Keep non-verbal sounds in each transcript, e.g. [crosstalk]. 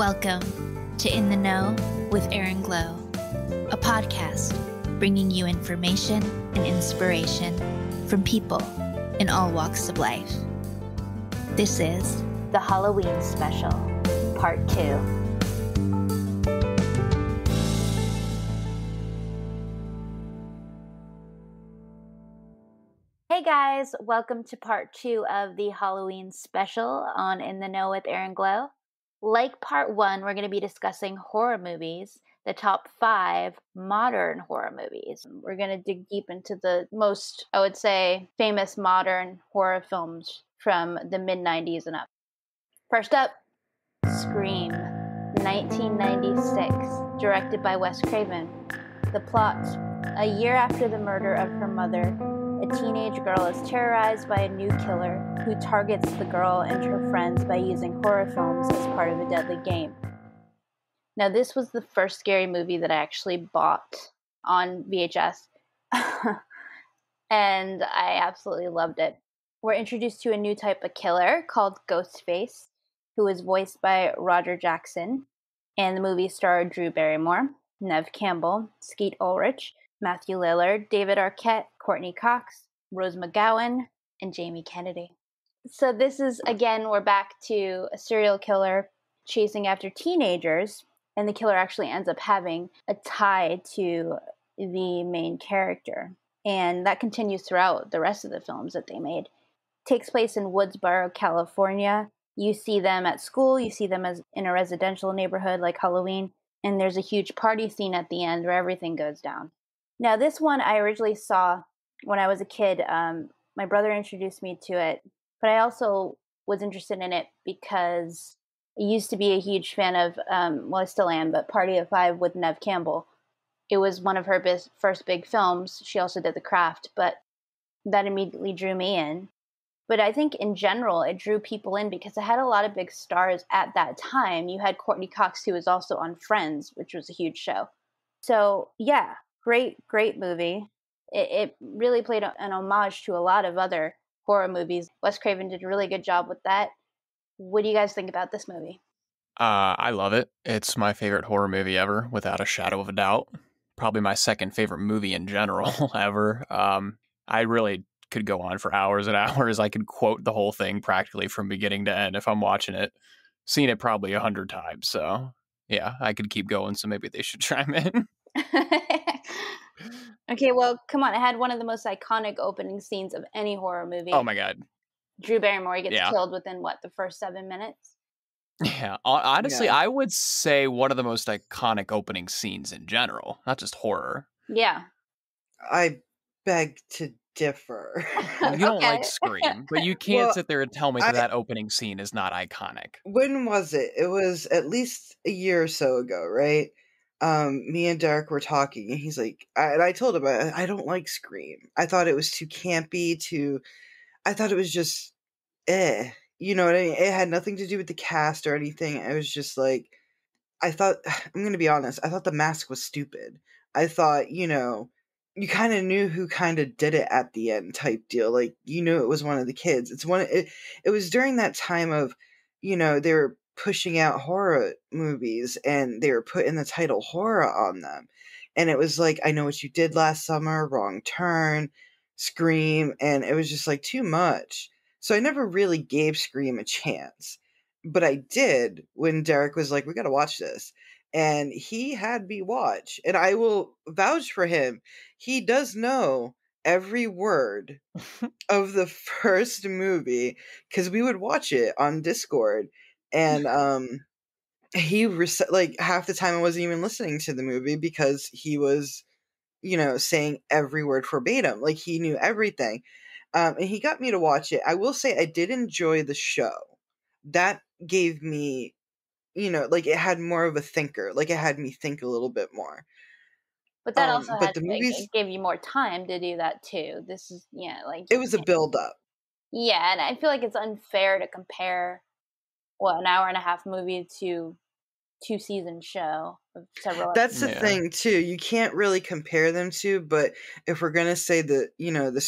Welcome to In the Know with Aaron Glow, a podcast bringing you information and inspiration from people in all walks of life. This is the Halloween Special, Part 2. Hey guys, welcome to part two of the Halloween special on In the Know with Aaron Glow. Like part one, we're going to be discussing horror movies, the top five modern horror movies. We're going to dig deep into the most, I would say, famous modern horror films from the mid 90s and up. First up, Scream, 1996, directed by Wes Craven. The plot a year after the murder of her mother, a teenage girl is terrorized by a new killer who targets the girl and her friends by using horror films as part of a deadly game. Now, this was the first scary movie that I actually bought on VHS, [laughs] and I absolutely loved it. We're introduced to a new type of killer called Ghostface, who is voiced by Roger Jackson, and the movie starred Drew Barrymore, Nev Campbell, Skeet Ulrich, Matthew Lillard, David Arquette, Courtney Cox, Rose McGowan, and Jamie Kennedy. So, this is again, we're back to a serial killer chasing after teenagers, and the killer actually ends up having a tie to the main character. And that continues throughout the rest of the films that they made. It takes place in Woodsboro, California. You see them at school, you see them as in a residential neighborhood like Halloween, and there's a huge party scene at the end where everything goes down. Now, this one I originally saw when I was a kid. Um, my brother introduced me to it, but I also was interested in it because I used to be a huge fan of, um, well, I still am, but Party of Five with Nev Campbell. It was one of her bis- first big films. She also did The Craft, but that immediately drew me in. But I think in general, it drew people in because it had a lot of big stars at that time. You had Courtney Cox, who was also on Friends, which was a huge show. So, yeah, Great, great movie. It, it really played an homage to a lot of other horror movies. Wes Craven did a really good job with that. What do you guys think about this movie? Uh, I love it. It's my favorite horror movie ever, without a shadow of a doubt. Probably my second favorite movie in general [laughs] ever. Um, I really could go on for hours and [laughs] hours. I could quote the whole thing practically from beginning to end if I'm watching it. Seen it probably a hundred times, so yeah, I could keep going. So maybe they should [laughs] chime in. [laughs] okay, well, come on. It had one of the most iconic opening scenes of any horror oh movie. Oh my god. Drew Barrymore gets yeah. killed within what, the first 7 minutes? Yeah, honestly, yeah. I would say one of the most iconic opening scenes in general, not just horror. Yeah. I beg to differ. [laughs] you don't okay. like Scream, but you [laughs] can't well, sit there and tell me that I, that opening scene is not iconic. When was it? It was at least a year or so ago, right? um, me and Derek were talking, and he's like, I, and I told him I, I don't like Scream. I thought it was too campy, too. I thought it was just, eh. You know what I mean? It had nothing to do with the cast or anything. It was just like, I thought. [sighs] I'm gonna be honest. I thought the mask was stupid. I thought, you know, you kind of knew who kind of did it at the end, type deal. Like you knew it was one of the kids. It's one. It, it was during that time of, you know, they were pushing out horror movies and they were putting the title horror on them. And it was like, I know what you did last summer, wrong turn, scream. And it was just like too much. So I never really gave Scream a chance. But I did when Derek was like, we got to watch this. And he had me watch. And I will vouch for him. He does know every word [laughs] of the [laughs] first movie because we would watch it on Discord and um he res- like half the time I wasn't even listening to the movie because he was you know saying every word verbatim like he knew everything um, and he got me to watch it. I will say I did enjoy the show. That gave me, you know, like it had more of a thinker. Like it had me think a little bit more. But that um, also but the movies, it gave you more time to do that too. This is yeah, like it was a build up. Yeah, and I feel like it's unfair to compare what an hour and a half movie to two season show several that's episodes. the yeah. thing too you can't really compare them to but if we're gonna say the you know the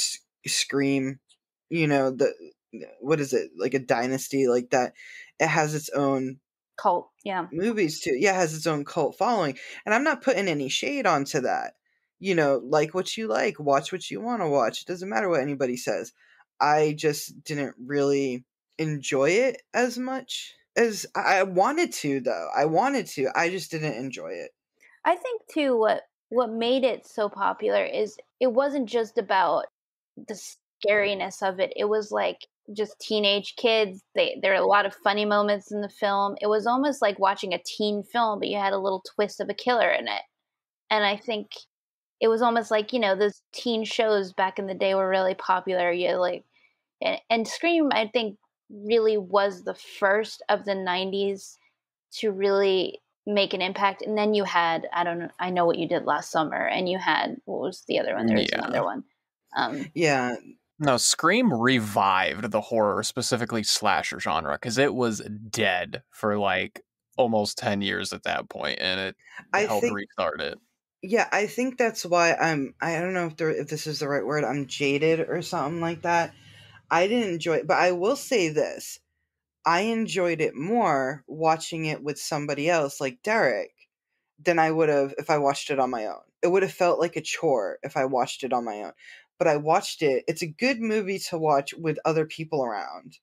scream you know the what is it like a dynasty like that it has its own cult yeah movies too yeah has its own cult following and i'm not putting any shade onto that you know like what you like watch what you want to watch it doesn't matter what anybody says i just didn't really enjoy it as much as I wanted to though. I wanted to. I just didn't enjoy it. I think too what what made it so popular is it wasn't just about the scariness of it. It was like just teenage kids. They there are a lot of funny moments in the film. It was almost like watching a teen film, but you had a little twist of a killer in it. And I think it was almost like you know those teen shows back in the day were really popular. You like and, and Scream, I think really was the first of the 90s to really make an impact. And then you had, I don't know, I know what you did last summer, and you had, what was the other one? There was yeah. another one. Um, yeah. No, Scream revived the horror, specifically slasher genre, because it was dead for like almost 10 years at that point, and it I helped think, restart it. Yeah, I think that's why I'm, I don't know if, there, if this is the right word, I'm jaded or something like that I didn't enjoy it, but I will say this. I enjoyed it more watching it with somebody else like Derek than I would have if I watched it on my own. It would have felt like a chore if I watched it on my own. But I watched it. It's a good movie to watch with other people around.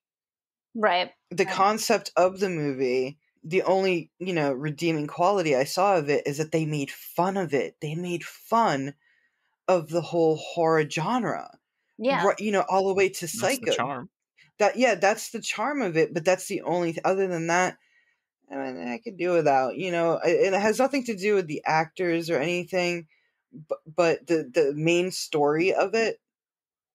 Right. The right. concept of the movie, the only, you know, redeeming quality I saw of it is that they made fun of it. They made fun of the whole horror genre yeah right, you know all the way to psycho charm that yeah that's the charm of it but that's the only th- other than that I, mean, I could do without you know and it has nothing to do with the actors or anything but, but the the main story of it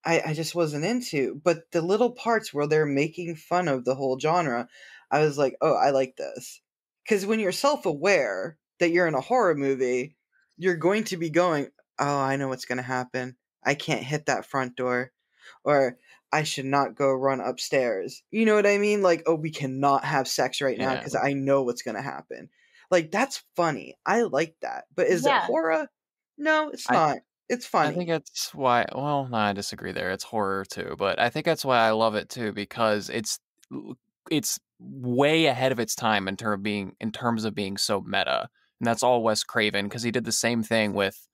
I, I just wasn't into but the little parts where they're making fun of the whole genre i was like oh i like this because when you're self-aware that you're in a horror movie you're going to be going oh i know what's going to happen I can't hit that front door or I should not go run upstairs. You know what I mean? Like, oh, we cannot have sex right now because yeah. I know what's going to happen. Like, that's funny. I like that. But is yeah. it horror? No, it's I, not. It's funny. I think that's why, well, no, I disagree there. It's horror too. But I think that's why I love it too because it's, it's, way ahead of its time in term of being in terms of being so meta and that's all Wes Craven because he did the same thing with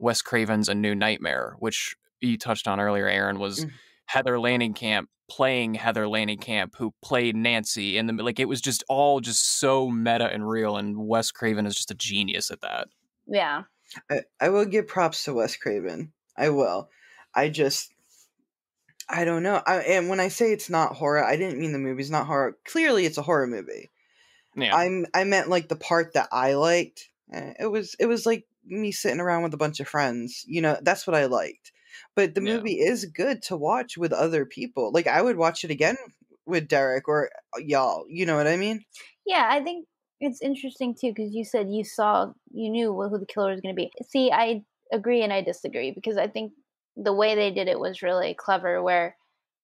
Wes Craven's A New Nightmare, which you touched on earlier, Aaron, was mm. Heather Camp playing Heather Camp, who played Nancy in the like it was just all just so meta and real, and Wes Craven is just a genius at that. Yeah. I, I will give props to Wes Craven. I will. I just I don't know. I, and when I say it's not horror, I didn't mean the movie's not horror. Clearly it's a horror movie. Yeah. I'm I meant like the part that I liked. Eh, it was it was like me sitting around with a bunch of friends. You know, that's what I liked. But the yeah. movie is good to watch with other people. Like I would watch it again with Derek or uh, y'all. You know what I mean? Yeah, I think it's interesting too because you said you saw, you knew who the killer was going to be. See, I agree and I disagree because I think the way they did it was really clever. Where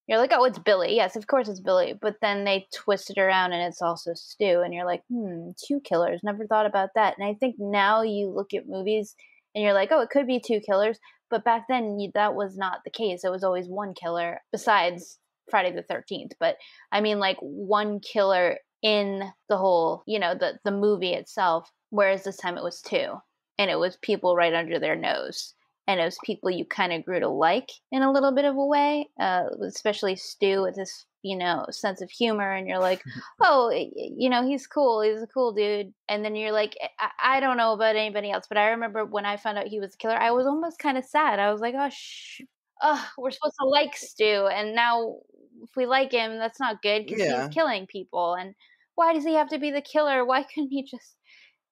you're like, oh, it's Billy. Yes, of course it's Billy. But then they twist it around and it's also Stu. And you're like, hmm, two killers. Never thought about that. And I think now you look at movies and you're like, oh, it could be two killers. But back then, that was not the case. It was always one killer besides Friday the 13th. But I mean, like, one killer in the whole, you know, the, the movie itself. Whereas this time it was two and it was people right under their nose and it was people you kind of grew to like in a little bit of a way, uh, especially Stu with his you know sense of humor, and you're like, [laughs] oh, you know, he's cool, he's a cool dude, and then you're like, I, I don't know about anybody else, but I remember when I found out he was a killer, I was almost kind of sad. I was like, oh, sh- oh, we're supposed to like Stu, and now if we like him, that's not good because yeah. he's killing people, and why does he have to be the killer? Why couldn't he just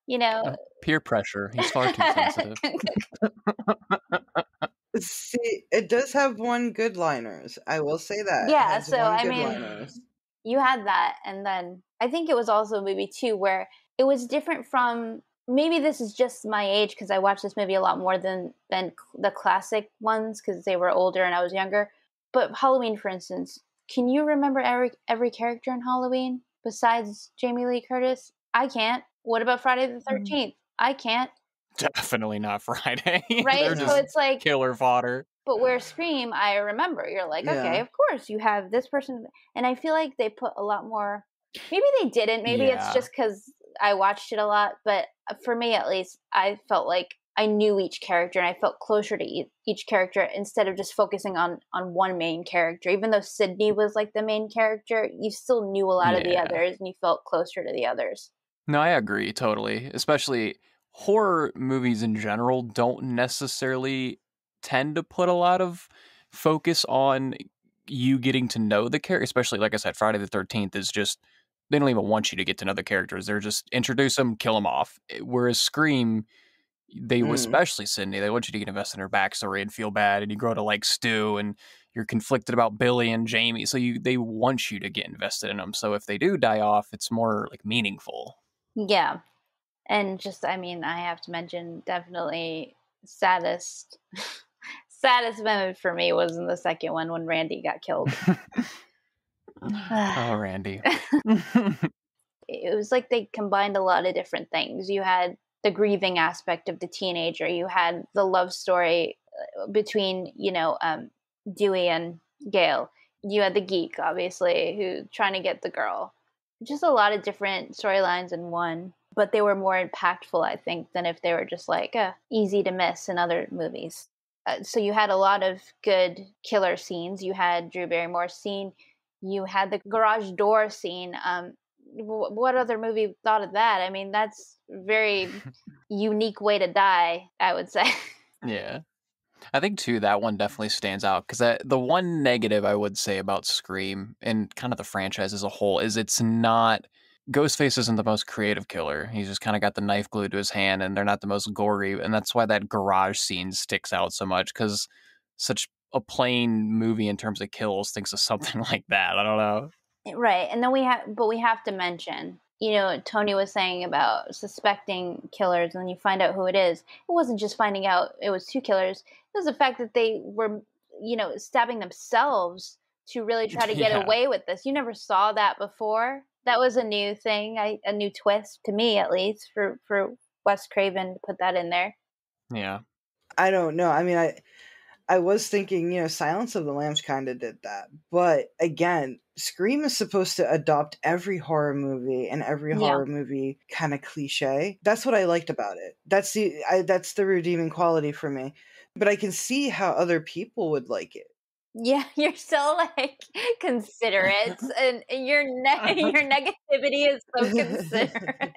you know uh, uh, peer pressure he's far too sensitive [laughs] see it does have one good liners i will say that yeah so i mean liners. you had that and then i think it was also a movie too where it was different from maybe this is just my age because i watched this movie a lot more than than the classic ones because they were older and i was younger but halloween for instance can you remember every every character in halloween besides jamie lee curtis i can't what about Friday the 13th? Mm. Mm-hmm. I can't. Definitely not [laughs] Friday. Right? so it's like killer fodder. But where Scream, I remember. You're like, yeah. okay, of course, you have this person. And I feel like they put a lot more. Maybe they didn't. Maybe yeah. it's just because I watched it a lot. But uh, for me, at least, I felt like I knew each character and I felt closer to each character instead of just focusing on on one main character. Even though Sydney was like the main character, you still knew a lot yeah. of the others and you felt closer to the others. No, I agree totally. Especially horror movies in general don't necessarily tend to put a lot of focus on you getting to know the character, especially like I said, Friday the 13th is just they don't even want you to get to know the characters. They're just introduce them, kill them off. Eh, whereas Scream, they mm. especially Sydney, they want you to get invested in her backstory and feel bad, and you grow to like Stu, and you're conflicted about Billy and Jamie. So you they want you to get invested in them. So if they do die off, it's more like meaningful. Yeah. And just, I mean, I have to mention definitely saddest, [laughs] saddest moment for me was in the second one when Randy got killed. [laughs] [sighs] oh, Randy. [laughs] it was like they combined a lot of different things. You had the grieving aspect of the teenager, you had the love story uh, between, you know, um, Dewey and Gail. You had the geek, obviously, who trying to get the girl just a lot of different storylines in one but they were more impactful i think than if they were just like uh, easy to miss in other movies uh, so you had a lot of good killer scenes you had drew barrymore scene you had the garage door scene um, w- what other movie thought of that i mean that's very [laughs] unique way to die i would say yeah I think too that one definitely stands out because the one negative I would say about Scream and kind of the franchise as a whole is it's not Ghostface isn't the most creative killer. He's just kind of got the knife glued to his hand, and they're not the most gory, and that's why that garage scene sticks out so much because such a plain movie in terms of kills thinks of [laughs] something like that. I don't know. Eh, right, and then we have, but we have to mention you know, Tony was saying about suspecting killers and you find out who it is. It wasn't just finding out it was two killers, was the fact that they were, you know, stabbing themselves to really try to get yeah. away with this. You never saw that before. That was a new thing, I, a new twist to me, at least for for Wes Craven to put that in there. Yeah, I don't know. I mean, I I was thinking, you know, Silence of the Lambs kind of did that, but again, Scream is supposed to adopt every horror movie and every yeah. horror movie kind of cliche. That's what I liked about it. That's the I, that's the redeeming quality for me but I can see how other people would like it. Yeah, [laughs] you're so like considerate, [laughs] and your ne- [laughs] your negativity is so considerate.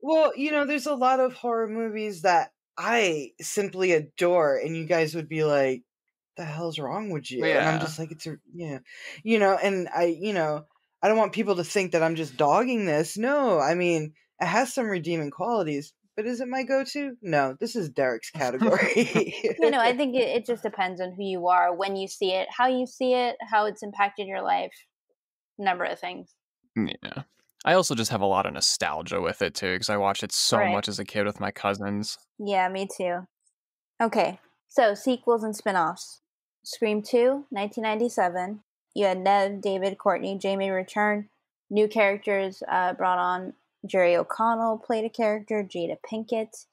well, you know, there's a lot of horror movies that I simply adore, and you guys would be like, "The hell's wrong with you?" Yeah. And I'm just like, "It's a yeah, you know." And I, you know, I don't want people to think that I'm just dogging this. No, I mean, it has some redeeming qualities, but is it my go-to? No, this is Derek's [laughs] category. you know, I think it, it just [laughs] depends on who you are, when you see it, how you see it, how it's impacted your life, number of things. Mm, yeah. I also just have a lot of nostalgia with it too because I watched it so right. much as a kid with my cousins. Yeah, me too. Okay. So, sequels and spin-offs. Scream 2, 1997. You had Nev, David, Courtney, Jamie return. New characters uh, brought on Jerry O'Connell played a character, Jada Pinkett,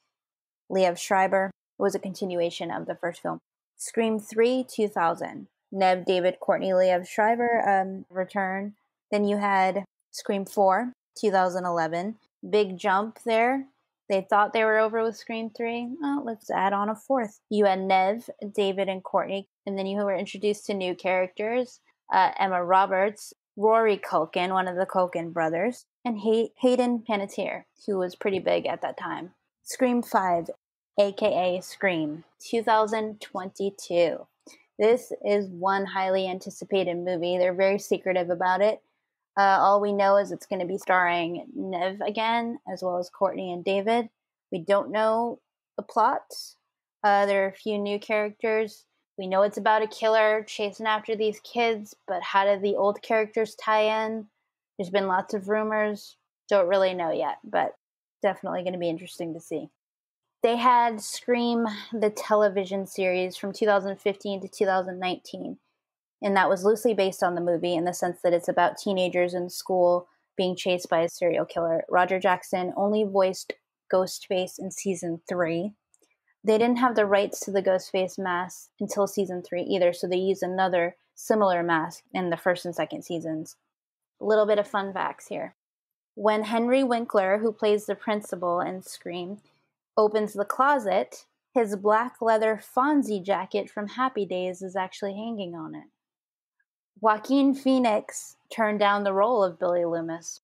Liev Schreiber was a continuation of the first film. Scream 3, 2000. Nev David Courtney Liev Schreiber um, return. Then you had Scream 4, 2011. Big jump there. They thought they were over with Scream 3. Well, oh, let's add on a fourth. You had Nev, David, and Courtney. And then you were introduced to new characters uh, Emma Roberts, Rory Culkin, one of the Culkin brothers, and Hay- Hayden Panettiere, who was pretty big at that time. Scream 5, aka Scream, 2022. This is one highly anticipated movie. They're very secretive about it. Uh, all we know is it's going to be starring Nev again, as well as Courtney and David. We don't know the plot. Uh, there are a few new characters. We know it's about a killer chasing after these kids, but how do the old characters tie in? there's been lots of rumors. Don't really know yet, but definitely going to be interesting to see. They had Scream, the television series from 2015 to 2019, and that was loosely based on the movie in the sense that it's about teenagers in school being chased by a serial killer. Roger Jackson only voiced Ghostface in season three. They didn't have the rights to the Ghostface mask until season three either, so they used another similar mask in the first and second seasons. A little bit of fun facts here. When Henry Winkler, who plays the principal in Scream, opens the closet, his black leather Fonzie jacket from Happy Days is actually hanging on it. Joaquin Phoenix turned down the role of Billy Loomis.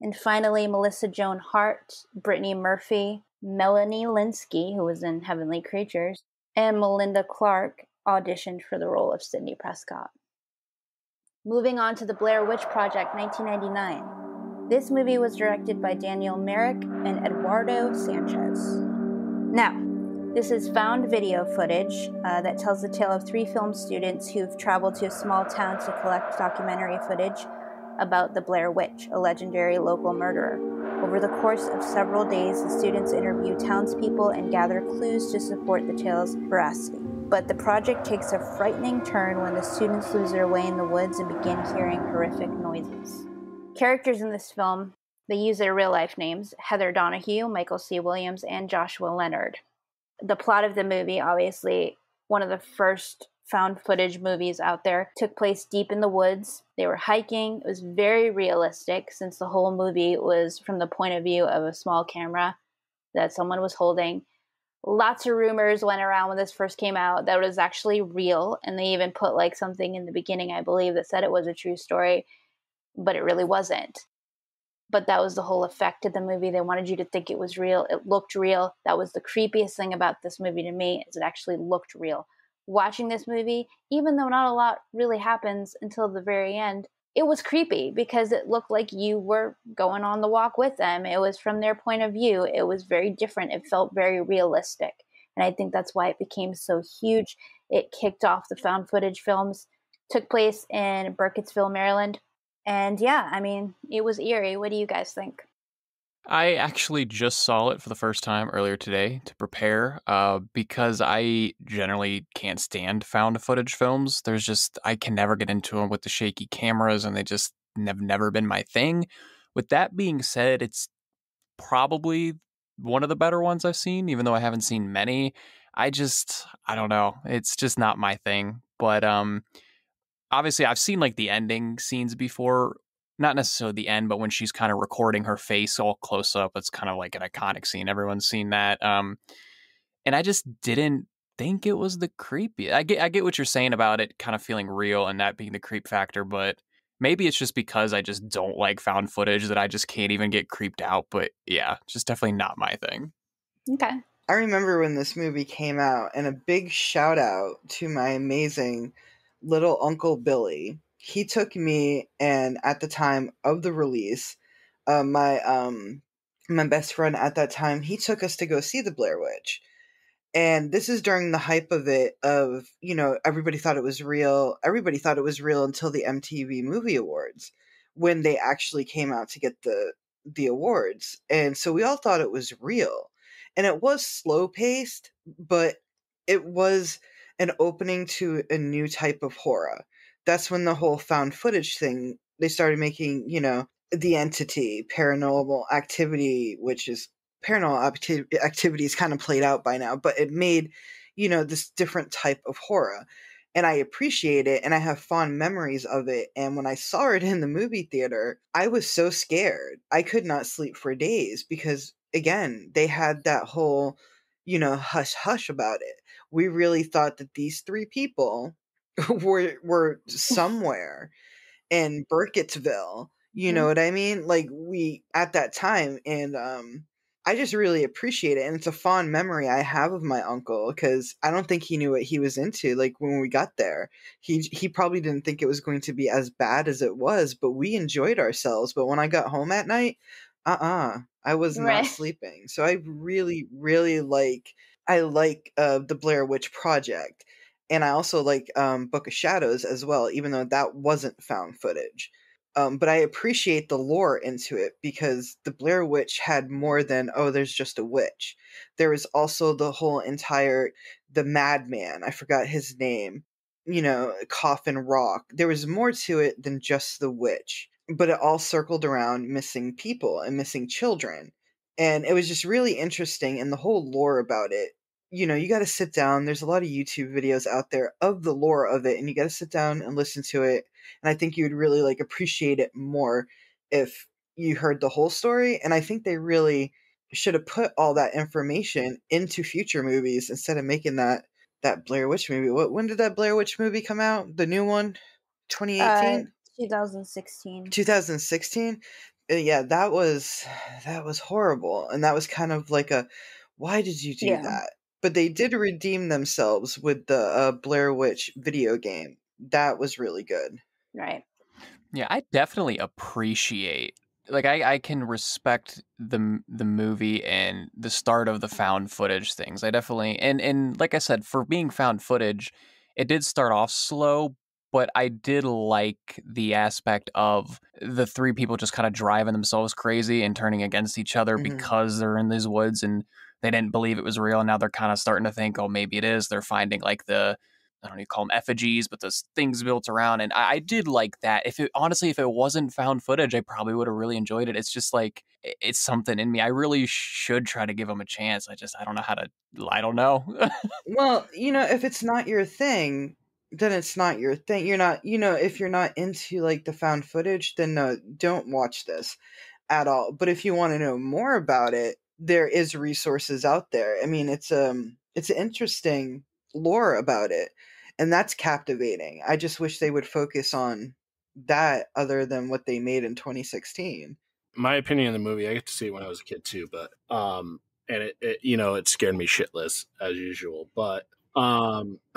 And finally, Melissa Joan Hart, Brittany Murphy, Melanie Linsky, who was in Heavenly Creatures, and Melinda Clark auditioned for the role of Sidney Prescott. Moving on to The Blair Witch Project, 1999. This movie was directed by Daniel Merrick and Eduardo Sanchez. Now, this is found video footage uh, that tells the tale of three film students who've traveled to a small town to collect documentary footage about the Blair Witch, a legendary local murderer. Over the course of several days, the students interview townspeople and gather clues to support the tale's veracity. But the project takes a frightening turn when the students lose their way in the woods and begin hearing horrific noises. Characters in this film, they use their real life names Heather Donahue, Michael C. Williams, and Joshua Leonard. The plot of the movie, obviously, one of the first found footage movies out there took place deep in the woods. They were hiking. It was very realistic since the whole movie was from the point of view of a small camera that someone was holding. Lots of rumors went around when this first came out that it was actually real, and they even put like something in the beginning, I believe, that said it was a true story, but it really wasn't. But that was the whole effect of the movie. They wanted you to think it was real. It looked real. That was the creepiest thing about this movie to me is it actually looked real watching this movie, even though not a lot really happens until the very end, it was creepy because it looked like you were going on the walk with them. It was from their point of view, it was very different. It felt very realistic. And I think that's why it became so huge. It kicked off the found footage films, took place in Burkittsville, Maryland. And yeah, I mean, it was eerie. What do you guys think? I actually just saw it for the first time earlier today to prepare uh, because I generally can't stand found footage films. There's just, I can never get into them with the shaky cameras and they just have never been my thing. With that being said, it's probably one of the better ones I've seen, even though I haven't seen many. I just, I don't know. It's just not my thing. But, um, obviously I've seen like the ending scenes before not necessarily the end, but when she's kind of recording her face all close up, it's kind of like an iconic scene. Everyone's seen that. Um, and I just didn't think it was the creepy. I get I get what you're saying about it kind of feeling real and that being the creep factor, but maybe it's just because I just don't like found footage that I just can't even get creeped out. But yeah, just definitely not my thing. Okay. I remember when this movie came out, and a big shout out to my amazing little uncle Billy he took me and at the time of the release, uh, my um my best friend at that time, he took us to go see the Blair Witch. And this is during the hype of it of, you know, everybody thought it was real. Everybody thought it was real until the MTV Movie Awards when they actually came out to get the the awards. And so we all thought it was real. And it was slow paced, but it was an opening to a new type of horror that's when the whole found footage thing they started making you know the entity paranormal activity which is paranormal acti- activity is kind of played out by now but it made you know this different type of horror and i appreciate it and i have fond memories of it and when i saw it in the movie theater i was so scared i could not sleep for days because again they had that whole you know hush hush about it we really thought that these three people [laughs] were were somewhere in Burkittsville. You mm-hmm. know mm-hmm. what I mean? Like we at that time, and um, I just really appreciate it, and it's a fond memory I have of my uncle because I don't think he knew what he was into. Like when we got there, he he probably didn't think it was going to be as bad as it was, but we enjoyed ourselves. But when I got home at night, uh uh-uh, uh I [laughs] was right. not sleeping. So I really, really like I like uh, the Blair Witch Project and I also like um, Book of Shadows as well, even though that wasn't found footage. Um, but I appreciate the lore into it because the Blair Witch had more than oh, there's just a witch. There was also the whole entire the madman. I forgot his name. You know, Coffin Rock. There was more to it than just the witch, but it all circled around missing people and missing children. And it was just really interesting, and the whole lore about it you know, you got to sit down. There's a lot of YouTube videos out there of the lore of it, and you got to sit down and listen to it. And I think you would really like appreciate it more if you heard the whole story. And I think they really should have put all that information into future movies instead of making that that Blair Witch movie. What when did that Blair Witch movie come out? The new one, 2018, uh, 2016, 2016. Uh, yeah, that was that was horrible, and that was kind of like a why did you do yeah. that? but they did redeem themselves with the uh, Blair Witch video game. That was really good. Right. Yeah, I definitely appreciate like I, I can respect the the movie and the start of the found footage things. I definitely and and like I said, for being found footage, it did start off slow, but I did like the aspect of the three people just kind of driving themselves crazy and turning against each other mm-hmm. because they're in these woods and they didn't believe it was real and now they're kind of starting to think oh maybe it is they're finding like the I don't know, you call them effigies, but those things built around. And I, I, did like that. If it honestly, if it wasn't found footage, I probably would have really enjoyed it. It's just like it's something in me. I really should try to give them a chance. I just I don't know how to. I don't know. well, [laughs] you know, if it's not your thing, then it's not your thing. You're not, you know, if you're not into like the found footage, then no, uh, don't watch this at all. But if you want to know more about it, there is resources out there. I mean, it's um it's an interesting lore about it and that's captivating. I just wish they would focus on that other than what they made in 2016. My opinion of the movie, I get to see it when I was a kid too, but um and it, it you know, it scared me shitless as usual, but um [laughs]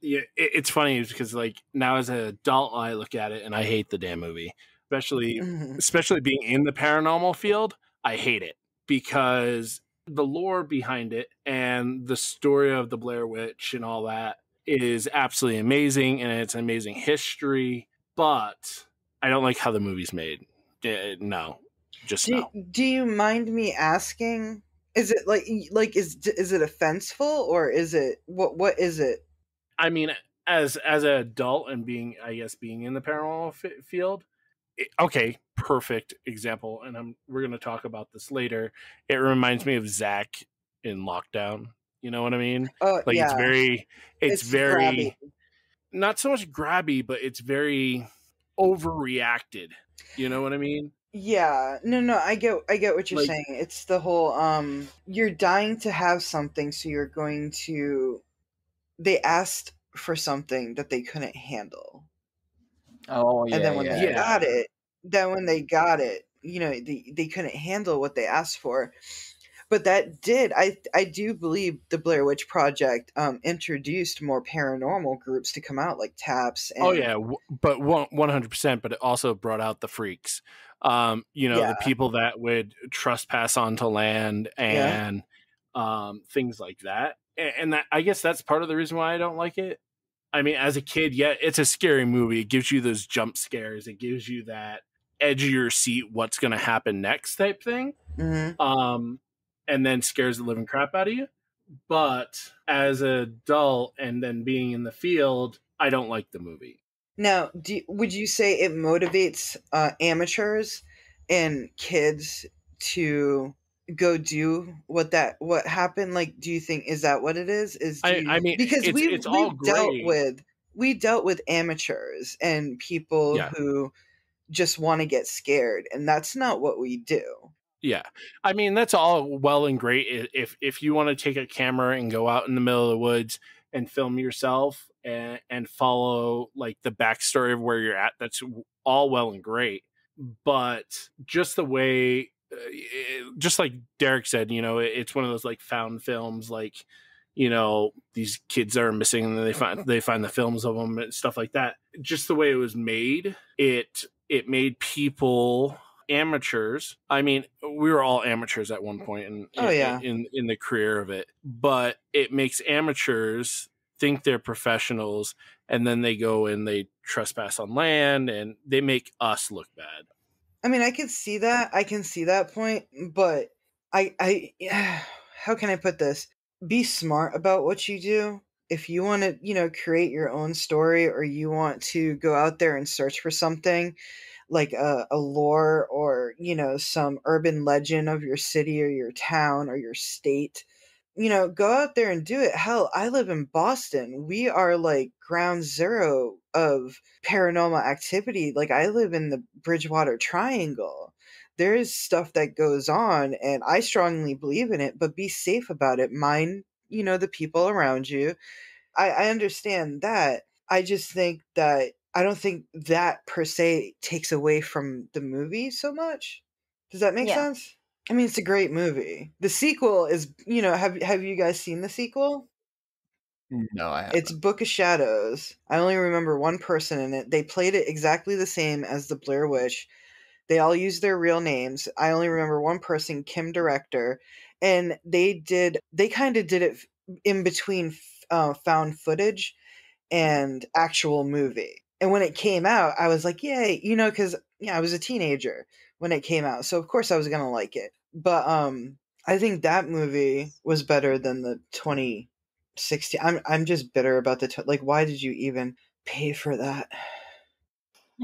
yeah, it, it's funny because like now as an adult I look at it and I hate the damn movie, especially mm-hmm. especially being in the paranormal field. I hate it because the lore behind it and the story of the Blair Witch and all that is absolutely amazing and it's an amazing history, but I don't like how the movie's made. no. Just do, no. do you mind me asking is it like like is is it offensive or is it what what is it? I mean as as an adult and being I guess being in the paranormal f- field, okay, perfect example. And I'm we're gonna talk about this later. It reminds me of Zach in lockdown. You know what I mean? Oh, like yeah. it's very, it's, it's very, grabby. not so much grabby, but it's very overreacted. You know what I mean? Yeah. No, no, I get, I get what you're like, saying. It's the whole, um, you're dying to have something, so you're going to. They asked for something that they couldn't handle Oh yeah. And then when yeah, they yeah. got it, then when they got it, you know, they, they couldn't handle what they asked for. But that did I I do believe the Blair Witch Project um, introduced more paranormal groups to come out like Taps. Oh, and- oh yeah, w- but one hundred percent. But it also brought out the freaks. Um, you know, yeah. the people that would trespass onto land and um, things like that. And, and that I guess that's part of the reason why I don't like it I mean, as a kid, yeah, it's a scary movie. It gives you those jump scares. It gives you that edge of your seat, what's going to happen next type thing. Mm-hmm. Um, and then scares the living crap out of you. But as an adult and then being in the field, I don't like the movie. Now, do, would you say it motivates uh, amateurs and kids to go do what that what happened like do you think is that what it is is I, you, I, mean because it's, we've, it's we've dealt with we dealt with amateurs and people yeah. who just want to get scared and that's not what we do yeah i mean that's all well and great if if you want to take a camera and go out in the middle of the woods and film yourself and and follow like the backstory of where you're at that's all well and great but just the way uh, just like Derek said, you know, it's one of those like found films, like you know, these kids are missing, and then they find they find the films of them and stuff like that. Just the way it was made, it it made people amateurs. I mean, we were all amateurs at one point, in, oh yeah, in in the career of it, but it makes amateurs think they're professionals and then they go and they trespass on land and they make us look bad. I mean, I can see that. I can see that point, but I I how can I put this? Be smart about what you do. If you want to, you know, create your own story or you want to go out there and search for something like a, a lore or, you know, some urban legend of your city or your town or your state, you know, go out there and do it. Hell, I live in Boston. We are like ground zero of paranormal activity. Like, I live in the Bridgewater Triangle. There is stuff that goes on, and I strongly believe in it, but be safe about it. Mind, you know, the people around you. I, I understand that. I just think that I don't think that per se takes away from the movie so much. Does that make yeah. sense? I mean, it's a great movie. The sequel is, you know, have have you guys seen the sequel? No, I haven't. It's Book of Shadows. I only remember one person in it. They played it exactly the same as the Blair Witch. They all used their real names. I only remember one person, Kim director, and they did they kind of did it in between uh, found footage and actual movie. And when it came out, I was like, "Yay!" You know, because yeah, I was a teenager when it came out, so of course I was gonna like it but um I think that movie was better than the 2016. I'm I'm just bitter about the t- like why did you even pay for that?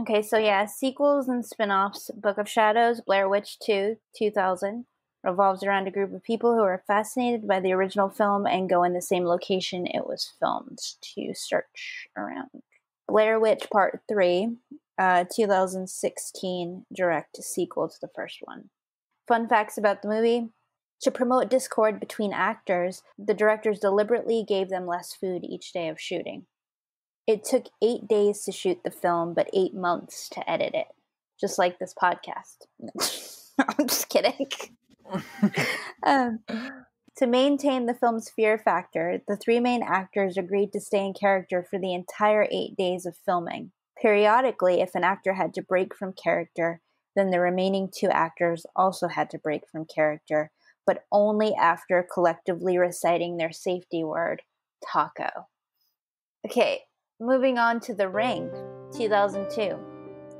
Okay, so yeah, sequels and spin-offs. Book of Shadows, Blair Witch 2, 2000 revolves around a group of people who are fascinated by the original film and go in the same location it was filmed to search around. Blair Witch Part 3, uh, 2016 direct sequel to the first one. Fun facts about the movie to promote discord between actors, the directors deliberately gave them less food each day of shooting. It took eight days to shoot the film, but eight months to edit it, just like this podcast. [laughs] I'm just kidding. [laughs] um, to maintain the film's fear factor, the three main actors agreed to stay in character for the entire eight days of filming. Periodically, if an actor had to break from character, then the remaining two actors also had to break from character, but only after collectively reciting their safety word, taco. Okay, moving on to The Ring, 2002,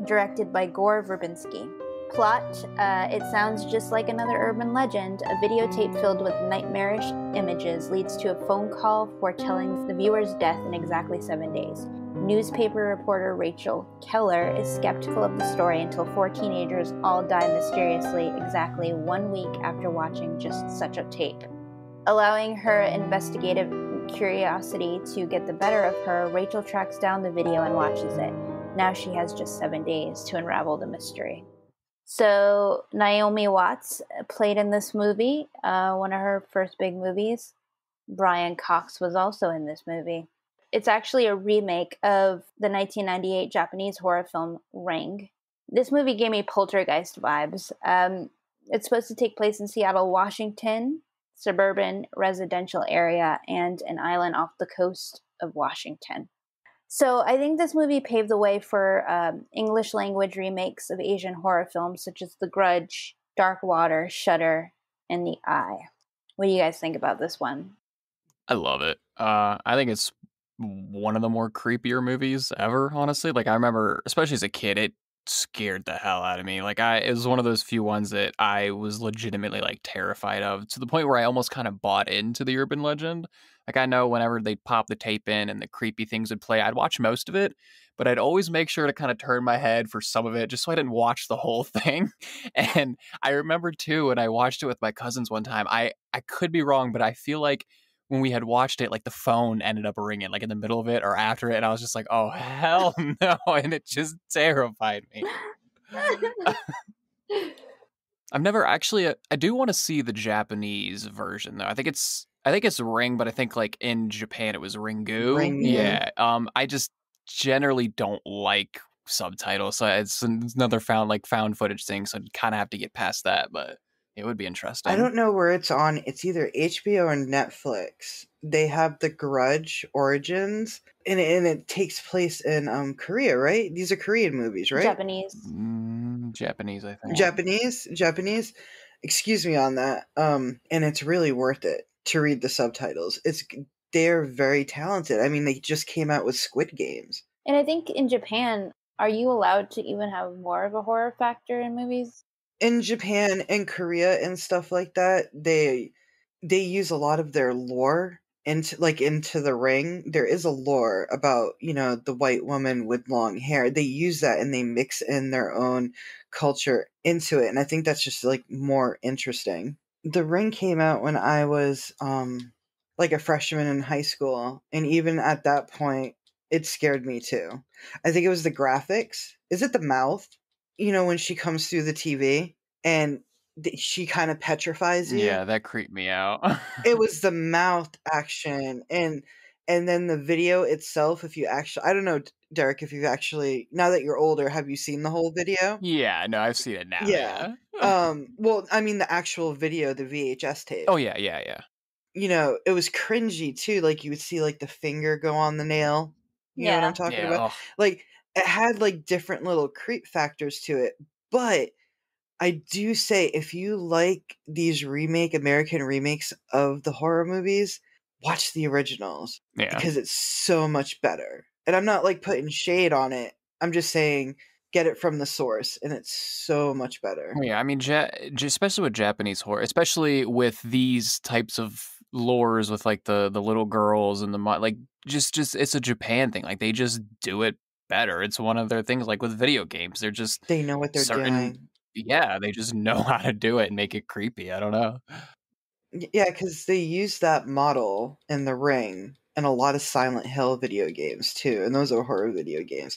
directed by Gore Verbinski. Plot uh, It sounds just like another urban legend. A videotape filled with nightmarish images leads to a phone call foretelling the viewer's death in exactly seven days. Newspaper reporter Rachel Keller is skeptical of the story until four teenagers all die mysteriously exactly one week after watching just such a tape. Allowing her investigative curiosity to get the better of her, Rachel tracks down the video and watches it. Now she has just seven days to unravel the mystery. So, Naomi Watts played in this movie, uh, one of her first big movies. Brian Cox was also in this movie. It's actually a remake of the 1998 Japanese horror film Ring. This movie gave me poltergeist vibes. Um, it's supposed to take place in Seattle, Washington, suburban residential area, and an island off the coast of Washington. So I think this movie paved the way for um, English language remakes of Asian horror films such as The Grudge, Dark Water, Shudder, and The Eye. What do you guys think about this one? I love it. Uh, I think it's one of the more creepier movies ever, honestly. Like I remember, especially as a kid, it scared the hell out of me. Like I it was one of those few ones that I was legitimately like terrified of to the point where I almost kind of bought into the urban legend. Like I know whenever they'd pop the tape in and the creepy things would play, I'd watch most of it, but I'd always make sure to kind of turn my head for some of it just so I didn't watch the whole [laughs] thing. And I remember too when I watched it with my cousins one time, I I could be wrong, but I feel like when we had watched it, like the phone ended up ringing, like in the middle of it or after it, and I was just like, "Oh hell [laughs] no!" And it just terrified me. I've never actually. Uh, I do want to see the Japanese version though. I think it's. I think it's Ring, but I think like in Japan it was Ringu. Yeah. Um. I just generally don't like subtitles, so it's another found like found footage thing. So I kind of have to get past that, but. It would be interesting. I don't know where it's on. It's either HBO or Netflix. They have The Grudge Origins, and it, and it takes place in um, Korea, right? These are Korean movies, right? Japanese. Mm, Japanese, I think. Japanese, Japanese. Excuse me on that. Um, and it's really worth it to read the subtitles. It's they're very talented. I mean, they just came out with Squid Games. And I think in Japan, are you allowed to even have more of a horror factor in movies? in Japan and Korea and stuff like that, they they use a lot of their lore into like into the ring. There is a lore about, you know, the white woman with long hair. They use that and they mix in their own culture into it. And I think that's just like more interesting. The ring came out when I was um like a freshman in high school. And even at that point, it scared me too. I think it was the graphics. Is it the mouth? you know when she comes through the TV and th- she kind of petrifies you. Yeah, that creeped me out. it [laughs] was the mouth action and and then the video itself if you actually I don't know Derek if you've actually now that you're older have you seen the whole video? Yeah, no, I've seen it now. Yeah. [laughs] um well, I mean the actual video, the VHS tape. Oh yeah, yeah, yeah. You know, it was cringy too. Like you would see like the finger go on the nail. You yeah. know what I'm talking yeah. about? Oh. Like it had like different little creep factors to it, but I do say if you like these remake American remakes of the horror movies, watch the originals yeah. because it's so much better. And I'm not like putting shade on it. I'm just saying get it from the source and it's so much better. Oh, yeah, I mean ja- especially with Japanese horror, especially with these types of lores with like the the little girls and the like just just it's a Japan thing. Like they just do it better. It's one of their things, like with video games, they're just they know what they're certain, doing. Yeah, they just know [laughs] how to do it and make it creepy. I don't know. Yeah, because they use that model in The Ring and a lot of Silent Hill video games too, and those are horror video games.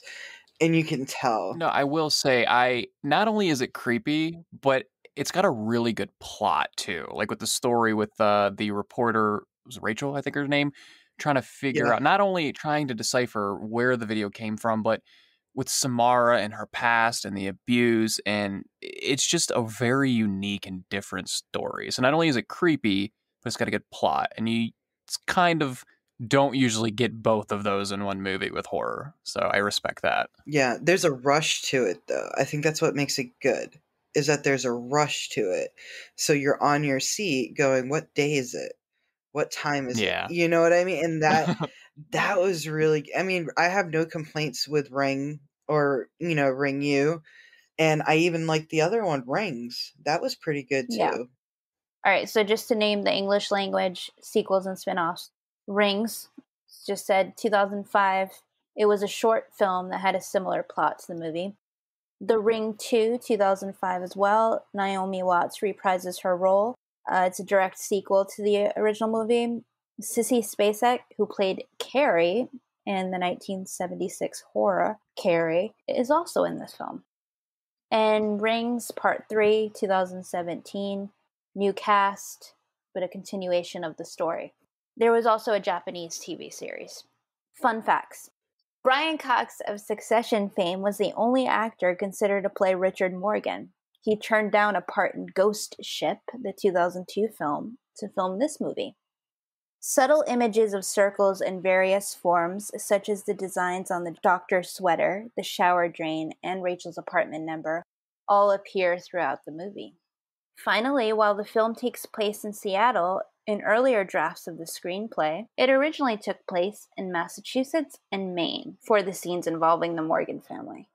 And you can tell. No, I will say, I not only is it creepy, but it's got a really good plot too. Like with the story with uh, the reporter was Rachel, I think her name, trying to figure yeah. out not only trying to decipher where the video came from, but with Samara and her past and the abuse, and it's just a very unique and different story. So not only is it creepy, but it's got a good plot, and you it's kind of don't usually get both of those in one movie with horror. So I respect that. Yeah, there's a rush to it though. I think that's what makes it good is that there's a rush to it. So you're on your seat going, what day is it? what time is yeah. it? You know what I mean? And that [laughs] that was really I mean, I have no complaints with Ring or, you know, Ring You. And I even like the other one, Rings. That was pretty good too. Yeah. All right, so just to name the English language sequels and spin-offs. Rings just said 2005. It was a short film that had a similar plot to the movie. The Ring 2, 2005 as well. Naomi Watts reprises her role uh, it's a direct sequel to the original movie. Sissy Spacek, who played Carrie in the 1976 horror Carrie, is also in this film. And Rings Part 3, 2017, new cast, but a continuation of the story. There was also a Japanese TV series. Fun facts Brian Cox of Succession fame was the only actor considered to play Richard Morgan, he turned down a part in Ghost Ship, the 2002 film, to film this movie. Subtle images of circles in various forms, such as the designs on the doctor's sweater, the shower drain, and Rachel's apartment number, all appear throughout the movie. Finally, while the film takes place in Seattle, in earlier drafts of the screenplay, it originally took place in Massachusetts and Maine for the scenes involving the Morgan family.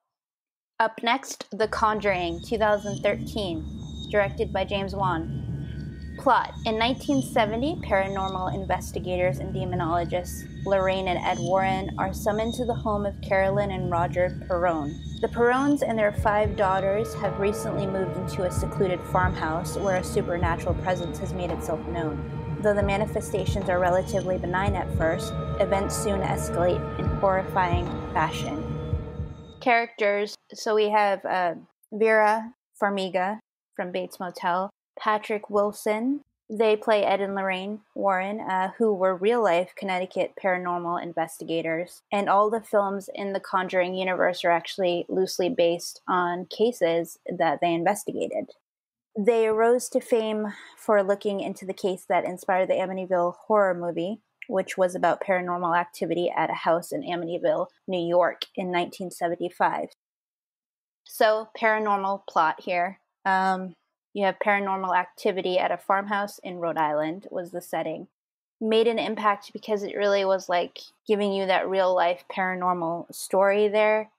Up next, The Conjuring, 2013, directed by James Wan. Plot In 1970, paranormal investigators and demonologists Lorraine and Ed Warren are summoned to the home of Carolyn and Roger Perrone. The Perrones and their five daughters have recently moved into a secluded farmhouse where a supernatural presence has made itself known. Though the manifestations are relatively benign at first, events soon escalate in horrifying fashion characters. So we have uh, Vera Farmiga from Bates Motel, Patrick Wilson. They play Ed and Lorraine Warren, uh, who were real life Connecticut paranormal investigators. And all the films in the Conjuring universe are actually loosely based on cases that they investigated. They rose to fame for looking into the case that inspired the Amityville horror movie, which was about paranormal activity at a house in Amityville, New York in 1975. So, paranormal plot here. Um, you have paranormal activity at a farmhouse in Rhode Island, was the setting. Made an impact because it really was like giving you that real life paranormal story there.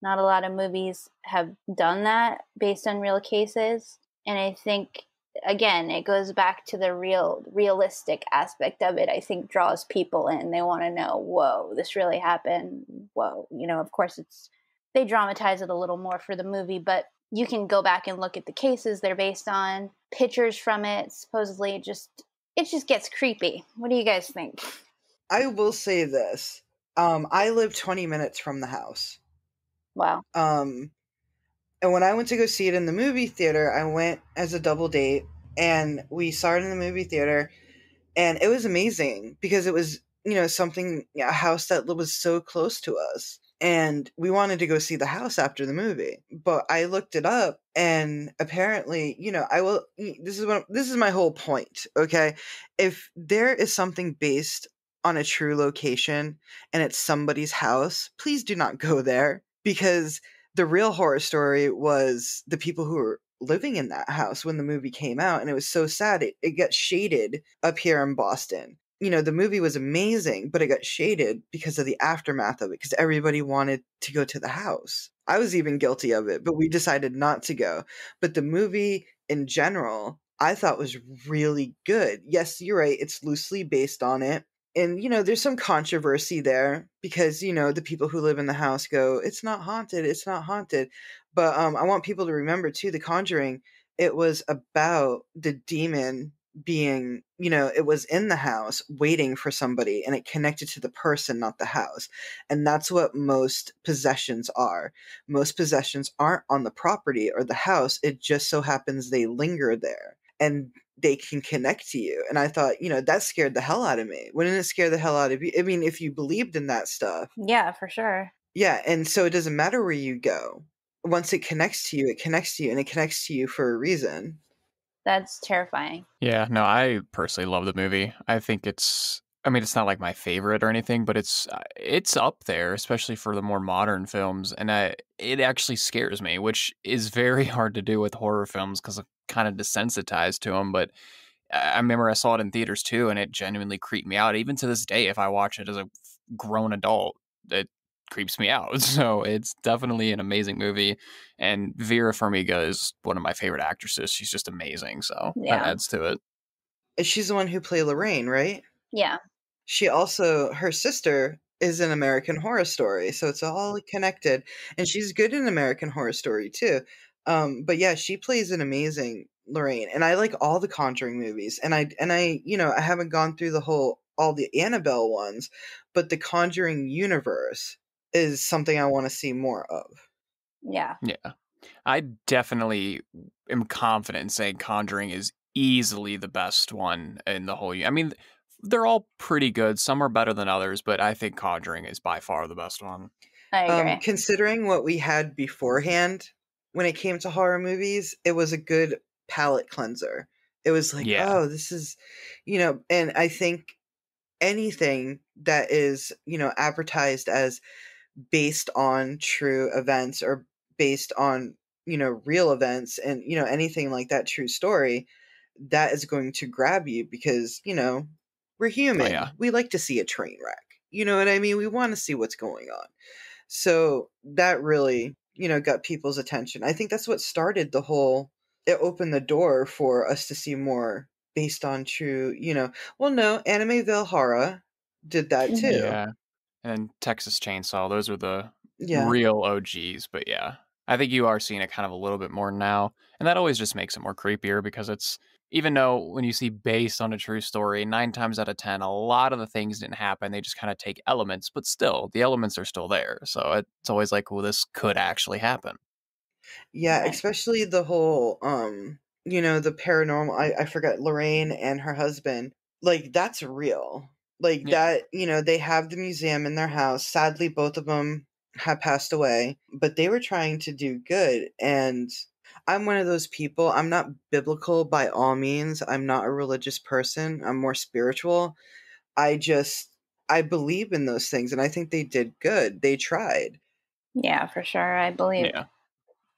Not a lot of movies have done that based on real cases. And I think again it goes back to the real realistic aspect of it i think draws people in they want to know whoa this really happened whoa you know of course it's they dramatize it a little more for the movie but you can go back and look at the cases they're based on pictures from it supposedly it just it just gets creepy what do you guys think i will say this um i live 20 minutes from the house wow um and when I went to go see it in the movie theater, I went as a double date and we saw it in the movie theater and it was amazing because it was, you know, something a house that was so close to us. And we wanted to go see the house after the movie, but I looked it up and apparently, you know, I will this is what this is my whole point, okay? If there is something based on a true location and it's somebody's house, please do not go there because the real horror story was the people who were living in that house when the movie came out and it was so sad it, it got shaded up here in boston you know the movie was amazing but it got shaded because of the aftermath of it because everybody wanted to go to the house i was even guilty of it but we decided not to go but the movie in general i thought was really good yes you're right it's loosely based on it and you know there's some controversy there because you know the people who live in the house go it's not haunted it's not haunted but um, i want people to remember too the conjuring it was about the demon being you know it was in the house waiting for somebody and it connected to the person not the house and that's what most possessions are most possessions aren't on the property or the house it just so happens they linger there and they can connect to you. And I thought, you know, that scared the hell out of me. Wouldn't it scare the hell out of you? I mean, if you believed in that stuff. Yeah, for sure. Yeah. And so it doesn't matter where you go. Once it connects to you, it connects to you and it connects to you for a reason. That's terrifying. Yeah. No, I personally love the movie. I think it's. I mean, it's not like my favorite or anything, but it's uh, it's up there, especially for the more modern films, and I, it actually scares me, which is very [laughs] hard to do with horror films because kind of desensitized to them. But I remember I saw it in theaters too, and it genuinely creeped me out. Even to this day, if I watch it as a grown adult, it creeps me out. [laughs] So it's definitely an amazing movie. And Vera Farmiga is one of my favorite actresses. She's just amazing. So yeah. that adds to it. Uh, she's the one who played Lorraine, right? Yeah. She also, her sister is an American Horror Story. So it's all connected. And she's good in American Horror Story too. Um, but yeah, she plays an amazing Lorraine, and I like all the Conjuring movies, and I and I you know I haven't gone through the whole all the Annabelle ones, but the Conjuring universe is something I want to see more of. Yeah. Yeah. I definitely am confident in saying Conjuring is easily the best one in the whole. I mean, they're all pretty good. Some are better than others, but I think Conjuring is by far the best one. I um, agree. Um, considering what we had beforehand, when it came to horror movies, it was a good palate cleanser. It was like, yeah. oh, this is, you know, and I think anything that is, you know, advertised as based on true events or based on, you know, real events and, you know, anything like that true story, that is going to grab you because, you know, we're oh, human. Oh, yeah. We like to see a train wreck. You know what I mean? We want to see what's going on. So that really you know, got people's attention. I think that's what started the whole it opened the door for us to see more based on true, you know. Well, no, anime Valhara did that mm-hmm. too. Yeah. And Texas Chainsaw, those are the yeah. real OGs, but yeah. I think you are seeing it kind of a little bit more now. And that always just makes it more creepier because it's even though when you see based on a true story, nine times out of 10, a lot of the things didn't happen. They just kind of take elements, but still, the elements are still there. So it's always like, well, this could actually happen. Yeah, especially the whole, um, you know, the paranormal. I, I forget Lorraine and her husband. Like, that's real. Like, yeah. that, you know, they have the museum in their house. Sadly, both of them have passed away, but they were trying to do good. And I'm one of those people. I'm not biblical by all means. I'm not a religious person. I'm more spiritual. I just I believe in those things and I think they did good. They tried. Yeah, for sure. I believe yeah.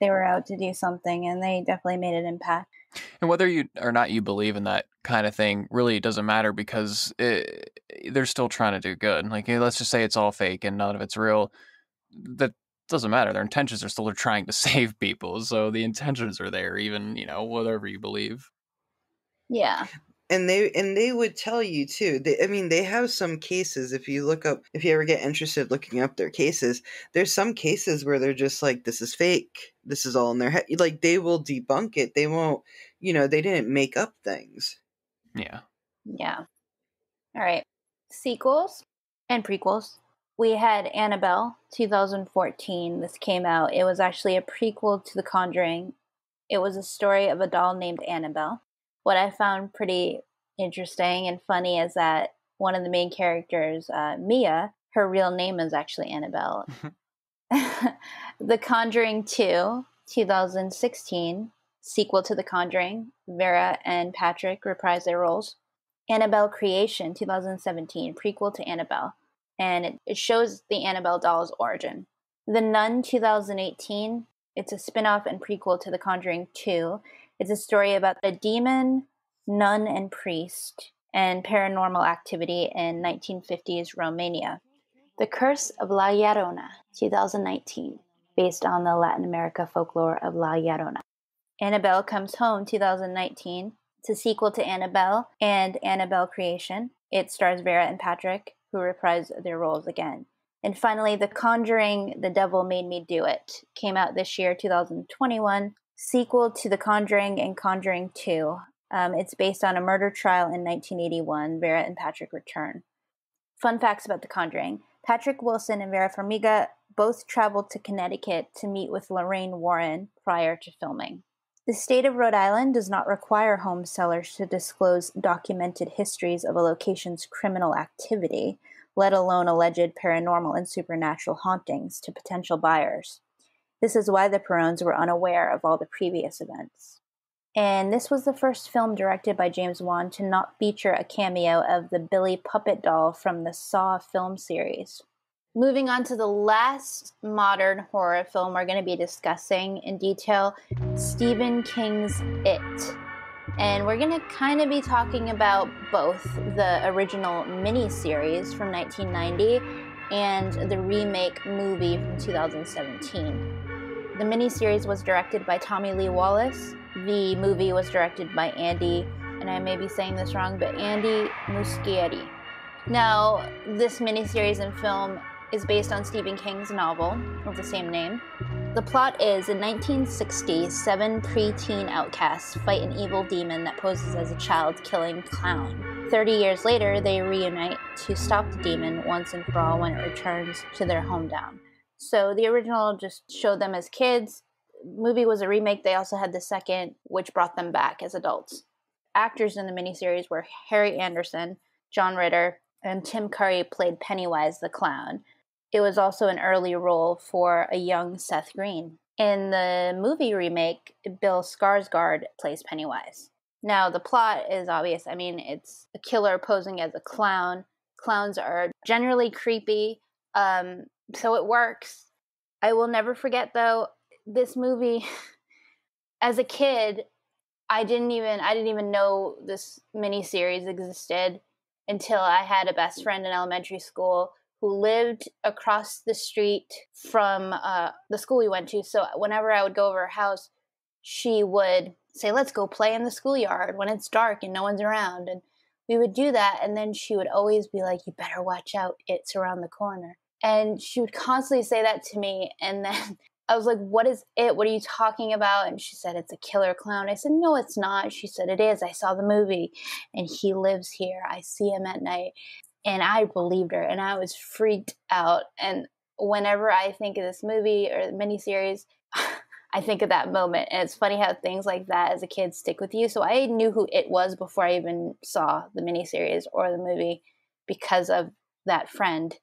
they were out to do something and they definitely made an impact. And whether you or not you believe in that kind of thing really doesn't matter because it, eh, they're still trying to do good. Like eh, let's just say it's all fake and none of it's real. That doesn't matter. Their intentions are still they're trying to save people, so the intentions are there, even you know whatever you believe. Yeah. And they and they would tell you too. They, I mean, they have some cases. If you look up, if you ever get interested looking up their cases, there's some cases where they're just like, "This is fake. This is all in their head." Like they will debunk it. They won't. You know, they didn't make up things. Yeah. Yeah. All right. Sequels and prequels we had Annabelle 2014. This came out. It was actually a prequel to The Conjuring. It was a story of a doll named Annabelle. What I found pretty interesting and funny is that one of the main characters, uh, Mia, her real name is actually Annabelle. [laughs] [laughs] the Conjuring 2, 2016, sequel to The Conjuring, Vera and Patrick reprise their roles. Annabelle Creation, 2017, prequel to Annabelle and it shows the Annabelle doll's origin. The Nun 2018, it's a spin off and prequel to The Conjuring 2. It's a story about a demon, nun, and priest and paranormal activity in 1950s Romania. The Curse of La Llorona 2019, based on the Latin America folklore of La Llorona. Annabelle Comes Home 2019. It's a sequel to Annabelle and Annabelle Creation. It stars Vera and Patrick who reprise their roles again. And finally, The Conjuring The Devil Made Me Do It came out this year, 2021, sequel to The Conjuring and Conjuring 2. Um, it's based on a murder trial in 1981. Vera and Patrick return. Fun facts about The Conjuring Patrick Wilson and Vera Farmiga both traveled to Connecticut to meet with Lorraine Warren prior to filming. The state of Rhode Island does not require home sellers to disclose documented histories of a location's criminal activity, let alone alleged paranormal and supernatural hauntings, to potential buyers. This is why the Perones were unaware of all the previous events. And this was the first film directed by James Wan to not feature a cameo of the Billy Puppet doll from the Saw film series. Moving on to the last modern horror film we're going to be discussing in detail Stephen King's It. And we're going to kind of be talking about both the original miniseries from 1990 and the remake movie from 2017. The miniseries was directed by Tommy Lee Wallace. The movie was directed by Andy, and I may be saying this wrong, but Andy Muschietti. Now, this miniseries and film is based on Stephen King's novel of the same name. The plot is in 1960, seven preteen outcasts fight an evil demon that poses as a child killing clown. 30 years later, they reunite to stop the demon once and for all when it returns to their hometown. So the original just showed them as kids. Movie was a remake. They also had the second, which brought them back as adults. Actors in the miniseries were Harry Anderson, John Ritter, and Tim Curry played Pennywise the Clown. It was also an early role for a young Seth Green. In the movie remake, Bill Skarsgård plays Pennywise. Now, the plot is obvious. I mean, it's a killer posing as a clown. Clowns are generally creepy, um, so it works. I will never forget, though, this movie. [laughs] as a kid, I didn't even I didn't even know this miniseries existed until I had a best friend in elementary school who lived across the street from uh, the school we went to. So whenever I would go over her house, she would say, Let's go play in the schoolyard when it's dark and no one's around. And we would do that. And then she would always be like, You better watch out. It's around the corner. And she would constantly say that to me. And then [laughs] I was like, What is it? What are you talking about? And she said, It's a killer clown. I said, No, it's not. She said, It is. I saw the movie and he lives here. I see him at night and I believed her and I was freaked out. And whenever I think of this movie or miniseries, [laughs] I think of that moment. And it's funny how things like that as a kid stick with you. So I knew who it was before I even saw the miniseries or the movie because of that friend.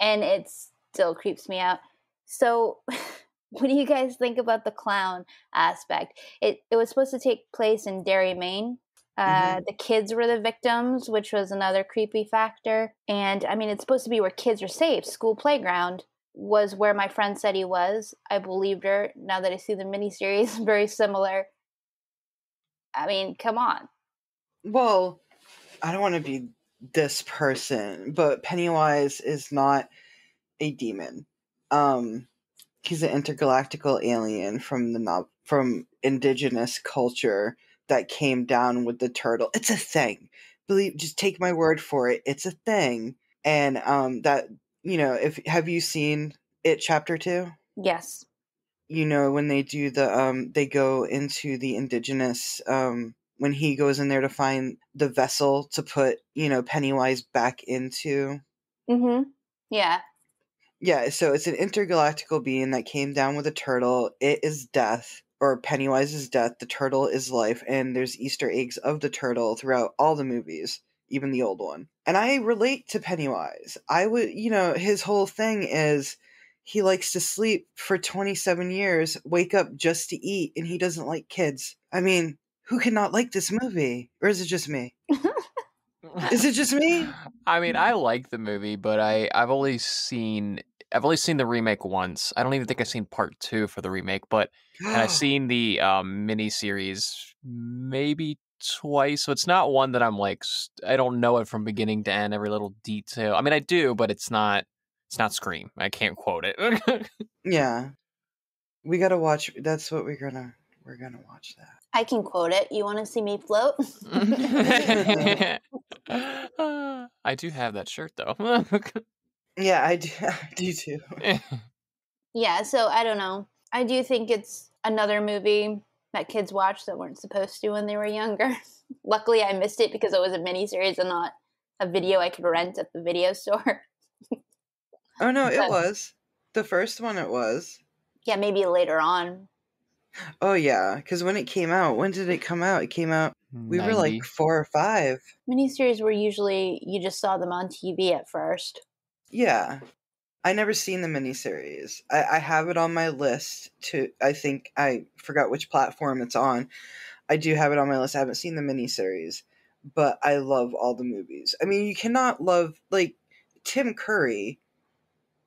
And it still creeps me out. So [laughs] what do you guys think about the clown aspect? It it was supposed to take place in Derry, Maine, Mm-hmm. Uh, mm-hmm. The kids were the victims, which was another creepy factor. And I mean, it's supposed to be where kids are safe. School playground was where my friend said he was. I believed her. Now that I see the miniseries, [laughs] very similar. I mean, come on. Well, I don't want to be this person, but Pennywise is not a demon. Um, he's an intergalactical alien from the from indigenous culture that came down with the turtle. It's a thing. Believe just take my word for it. It's a thing. And um that you know, if have you seen it chapter 2? Yes. You know when they do the um they go into the indigenous um when he goes in there to find the vessel to put, you know, Pennywise back into. Mhm. Yeah. Yeah, so it's an intergalactical being that came down with a turtle. It is death or Pennywise's death, the turtle is life, and there's Easter eggs of the turtle throughout all the movies, even the old one. And I relate to Pennywise. I would, you know, his whole thing is he likes to sleep for 27 years, wake up just to eat, and he doesn't like kids. I mean, who cannot like this movie? Or is it just me? [laughs] is it just me? I mean, I like the movie, but I I've only seen I've only seen the remake once. I don't even think I've seen part two for the remake, but and I've [gasps] seen the um, mini series maybe twice. So it's not one that I'm like I don't know it from beginning to end, every little detail. I mean, I do, but it's not it's not Scream. I can't quote it. [laughs] yeah, we gotta watch. That's what we're gonna we're gonna watch that. I can quote it. You want to see me float? [laughs] [laughs] I do have that shirt though. Yeah, I do, [laughs] I do too. [laughs] yeah, so I don't know. I do think it's another movie that kids watch that weren't supposed to when they were younger. [laughs] Luckily, I missed it because it was a miniseries and not a video I could rent at the video store. oh no, but, it was the first one. It was. Yeah, maybe later on. Oh yeah, because when it came out, when did it come out? It came out. We 90. were like four or five. Miniseries were usually you just saw them on TV at first. Yeah. I never seen the miniseries. I, I have it on my list to I think I forgot which platform it's on. I do have it on my list. I haven't seen the miniseries, but I love all the movies. I mean, you cannot love like Tim Curry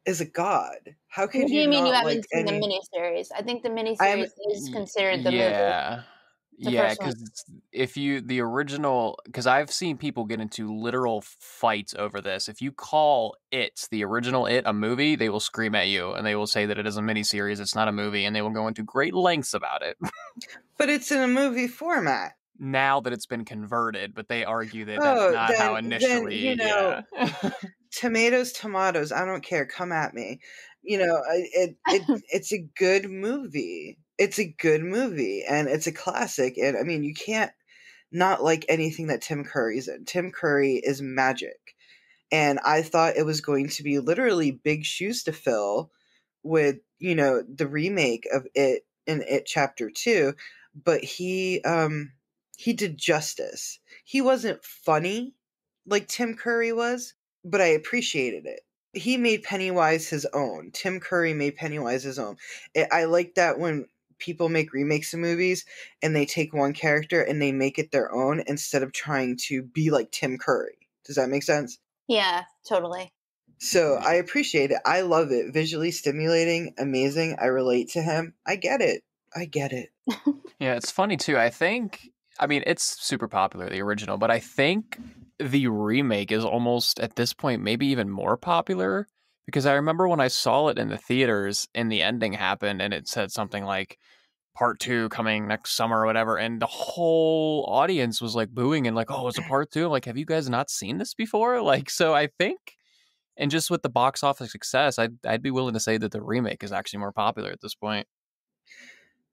is a god. How can you? you mean you haven't like, seen any... the miniseries? I think the miniseries I'm... is mm, considered the yeah. movie. The yeah, because if you the original, because I've seen people get into literal fights over this. If you call it the original it a movie, they will scream at you and they will say that it is a miniseries, it's not a movie, and they will go into great lengths about it. but it's in a movie format now that it's been converted, but they argue that oh, that's not then, how initially. Then, you know, yeah. tomatoes, tomatoes. I don't care. Come at me. You know, it, it [laughs] it's a good movie it's a good movie and it's a classic. And I mean, you can't not like anything that Tim Curry's in. Tim Curry is magic. And I thought it was going to be literally big shoes to fill with, you know, the remake of it in it chapter two. But he, um, he did justice. He wasn't funny like Tim Curry was, but I appreciated it. He made Pennywise his own. Tim Curry made Pennywise his own. I like that when people make remakes of movies and they take one character and they make it their own instead of trying to be like Tim Curry. Does that make sense? Yeah, totally. So I appreciate it. I love it. Visually stimulating, amazing. I relate to him. I get it. I get it. [laughs] yeah, it's funny too. I think, I mean, it's super popular, the original, but I think the remake is almost at this point, maybe even more popular because I remember when I saw it in the theaters and the ending happened and it said something like part two coming next summer or whatever. And the whole audience was like booing and like, oh, it's a [laughs] part two. Like, have you guys not seen this before? [laughs] Like, so I think, and just with the box office success, I'd, I'd be willing to say that the remake is actually more popular at this point.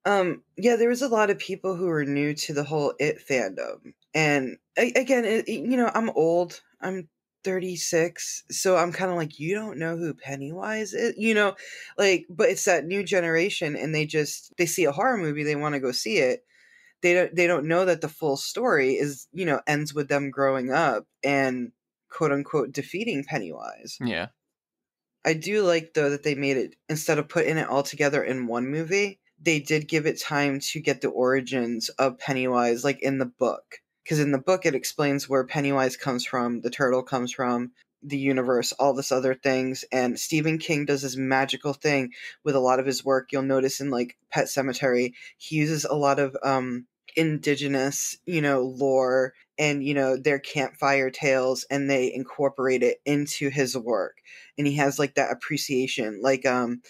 Um, yeah, there was a lot of people who were new to the whole it fandom. And again, it, you know, I'm old. I'm 36 so i'm kind of like you don't know who pennywise is you know like but it's that new generation and they just they see a horror movie they want to go see it they don't they don't know that the full story is you know ends with them growing up and quote unquote defeating pennywise yeah i do like though that they made it instead of putting it all together in one movie they did give it time to get the origins of pennywise like in the book because in the book it explains where Pennywise comes from, the turtle comes from, the universe, all this other things. And Stephen King does this magical thing with a lot of his work. You'll notice in like Pet Cemetery, he uses a lot of um indigenous, you know, lore and you know their campfire tales and they incorporate it into his work. And he has like that appreciation. Like um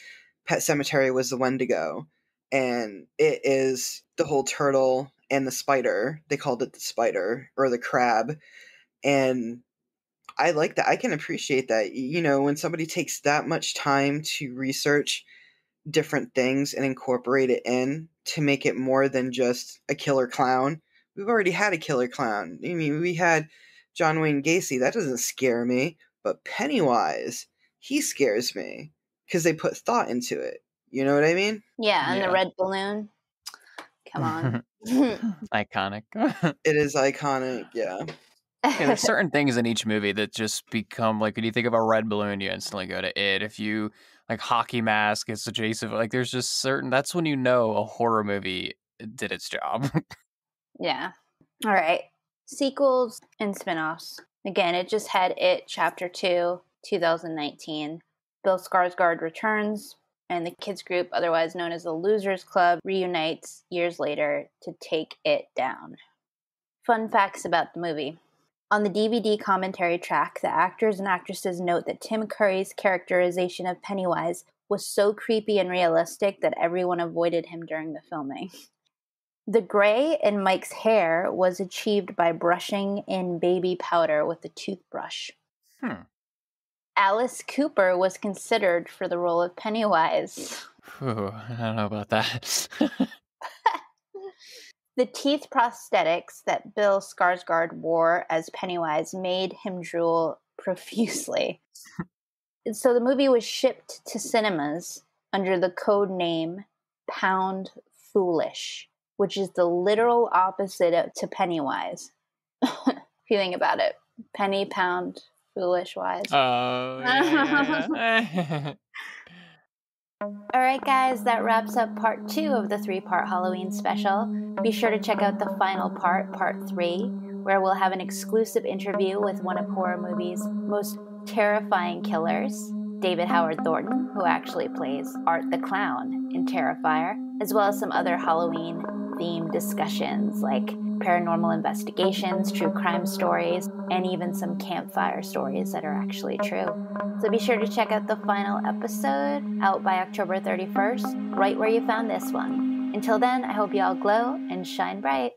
Pet Cemetery was the Wendigo and it is the whole turtle and the spider. They called it the spider or the crab. And I like that. I can appreciate that. You know, when somebody takes that much time to research different things and incorporate it in to make it more than just a killer clown. We've already had a killer clown. I mean, we had John Wayne Gacy. That doesn't scare me. But Pennywise, he scares me because they put thought into it. You know what I mean? Yeah, and yeah. the red balloon. Come on. [laughs] [laughs] iconic. [laughs] it is iconic, yeah. yeah. There's [laughs] certain things in each movie that just become like when you think of a red balloon, you instantly go to it. If you like hockey mask, it's adjacent. Like there's just certain that's when you know a horror movie did its job. yeah. All right. Sequels and spin-offs. Again, it just had it chapter two, 2019. Bill Skarsgård returns, and the kids group, otherwise known as the Losers Club, reunites years later to take it down. Fun facts about the movie. On the DVD commentary track, the actors and actresses note that Tim Curry's characterization of Pennywise was so creepy and realistic that everyone avoided him during the filming. The gray in Mike's hair was achieved by brushing in baby powder with a toothbrush. Hmm. Alice Cooper was considered for the role of Pennywise. Ooh, I don't know about that. [laughs] the teeth prosthetics that Bill Skarsgård wore as Pennywise made him drool profusely. so the movie was shipped to cinemas under the code name Pound Foolish, which is the literal opposite of, to Pennywise. [laughs] Feeling about it, penny, pound, foolish wise. Oh. Yeah, yeah. [laughs] All right, guys, that wraps up part two of the three part Halloween special. Be sure to check out the final part, part three, where we'll have an exclusive interview with one of horror movies' most terrifying killers, David Howard Thornton, who actually plays Art the Clown in Terrifier, as well as some other Halloween themed discussions like paranormal investigations, true crime stories, and even some campfire stories that are actually true. So be sure to check out the final episode out by October 31st, right where you found this one. Until then, I hope you all glow and shine bright.